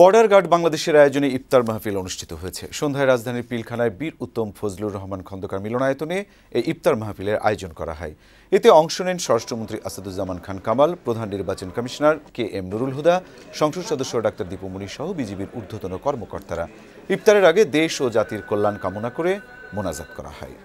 border guard বাংলাদেশের আয়োজনে ইফতার মাহফিল অনুষ্ঠিত হয়েছে সন্ধ্যায় রাজধানীর পিলখানায় বীর উত্তম ফজলুর রহমান খন্দকার মিলনায়তনে এই ইফতার মাহফিলের আয়োজন করা হয় এতে অংশ নেন স্বরাষ্ট্রমন্ত্রী আসাদুজ্জামান খান কামাল প্রধান নির্বাচন commissioner K M Nurul Huda সংসদ সদস্য ডাক্তার দীপুমণি সহ বিজেপির ঊর্ধ্বতন কর্মকর্তারা ইফতারের আগে দেশ ও জাতির কল্যাণ কামনা করে মোনাজাত করা হয়